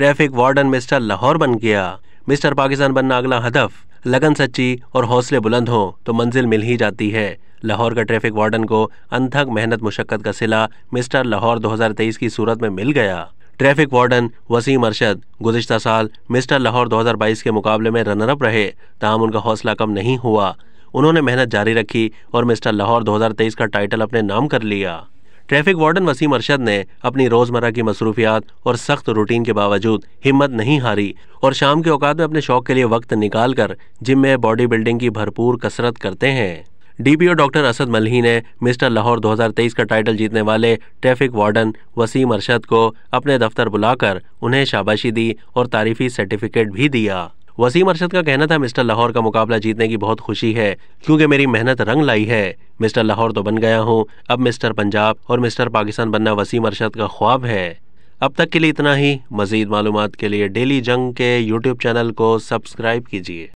traffic warden mister Lahore बन गया mister Pakistan बनना अगला हदफ लगन सच्ची और हौसले बुलंद हों तो मंजिल मिल ही जाती है लाहौर का ट्रैफिक वार्डन को अनथक मेहनत मुशक्क़त का सिला मिस्टर लाहौर 2023 की सूरत में मिल गया ट्रैफिक वार्डन वसीम अरशद गुजशत साल मिस्टर लाहौर 2022 के मुकाबले में रनरअप रहे तहम उनका हौसला कम नहीं हुआ उन्होंने मेहनत जारी रखी और मिस्टर लाहौर 2023 का टाइटल अपने नाम कर लिया ट्रैफिक वार्डन वसीम अरशद ने अपनी रोज़मर्रा की मसरूफियात और सख्त रूटीन के बावजूद हिम्मत नहीं हारी और शाम के औकात में अपने शौक के लिए वक्त निकाल कर जिम में बॉडी बिल्डिंग की भरपूर कसरत करते हैं डीपीओ डॉक्टर असद मलही ने मिस्टर लाहौर 2023 का टाइटल जीतने वाले ट्रैफिक वार्डन वसीम अरशद को अपने दफ्तर बुलाकर उन्हें शाबाशी दी और तारीफी सर्टिफिकेट भी दिया वसीम अरशद का कहना था मिस्टर लाहौर का मुकाबला जीतने की बहुत खुशी है क्योंकि मेरी मेहनत रंग लाई है मिस्टर लाहौर तो बन गया हूँ अब मिस्टर पंजाब और मिस्टर पाकिस्तान बनना वसीम अरशद का ख्वाब है अब तक के लिए इतना ही मज़ीद मालूम के लिए डेली जंग के यूट्यूब चैनल को सब्सक्राइब कीजिए